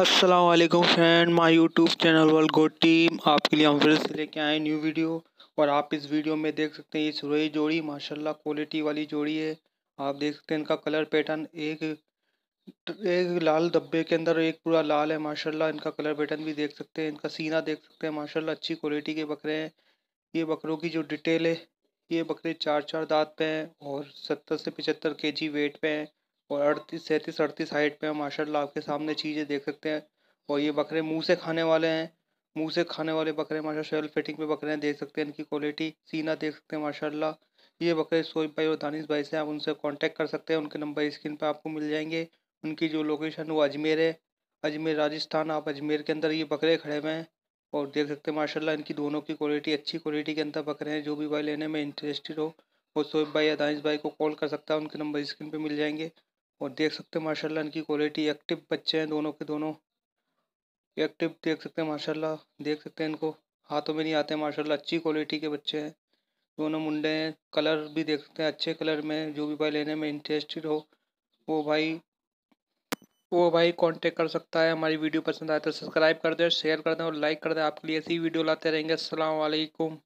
Aslam friend my YouTube channel world गोड team आपके लिए हम फिर से लेके आए न्यू वीडियो और आप इस वीडियो में देख सकते हैं ये सुरई जोड़ी माशाल्लाह क्वालिटी वाली जोड़ी है आप देख सकते हैं इनका कलर पैटर्न एक एक लाल डब्बे के अंदर एक पूरा लाल है माशाल्लाह इनका कलर पैटर्न भी देख सकते हैं इनका सीना देख सकते हैं माशाल्लाह अच्छी क्वालिटी के बकरे हैं ये बकरों की जो डिटेल है ये बकरे चार चार दांत पे हैं और सत्तर से पचहत्तर के जी वेट पे हैं और अड़तीस सैंतीस अड़तीस हाइट पे हम माशाल्लाह आपके सामने चीज़ें देख सकते हैं और ये बकरे मुंह से खाने वाले हैं मुंह से खाने वाले बकरे माशा शेल फिटिंग पे बकरे हैं देख सकते हैं इनकी क्वालिटी सीना देख सकते हैं माशाल्लाह ये बकरे सोई भाई और दानिश भाई से आप उनसे कॉन्टैक्ट कर सकते हैं उनके नंबर स्क्रीन पर आपको मिल जाएंगे उनकी जो लोकेशन वो अजमेर है अजमेर राजस्थान आप अजमेर के अंदर ये बकरे खड़े हुए हैं और देख सकते हैं माशाल्लाह इनकी दोनों की क्वालिटी अच्छी क्वालिटी के अंदर बकरे हैं जो भी भाई लेने में इंटरेस्टेड हो वो सोएब भाई या दानिश भाई को कॉल कर सकता है उनके नंबर स्क्रीन पर मिल जाएंगे और देख सकते हैं माशाल्लाह इनकी क्वालिटी एक्टिव बच्चे हैं दोनों के दोनों एक्टिव देख सकते हैं माशाल्लाह देख सकते हैं इनको हाथों में नहीं आते माशाल्लाह अच्छी क्वालिटी के बच्चे हैं दोनों मुंडे हैं कलर भी देख सकते हैं अच्छे कलर में जो भी भाई लेने में इंटरेस्टेड हो वो भाई वो भाई कॉन्टेक्ट कर सकता है हमारी वीडियो पसंद आए तो सब्सक्राइब कर दें शेयर कर दें और लाइक कर दें आपके लिए ऐसी वीडियो लाते रहेंगे असलकुम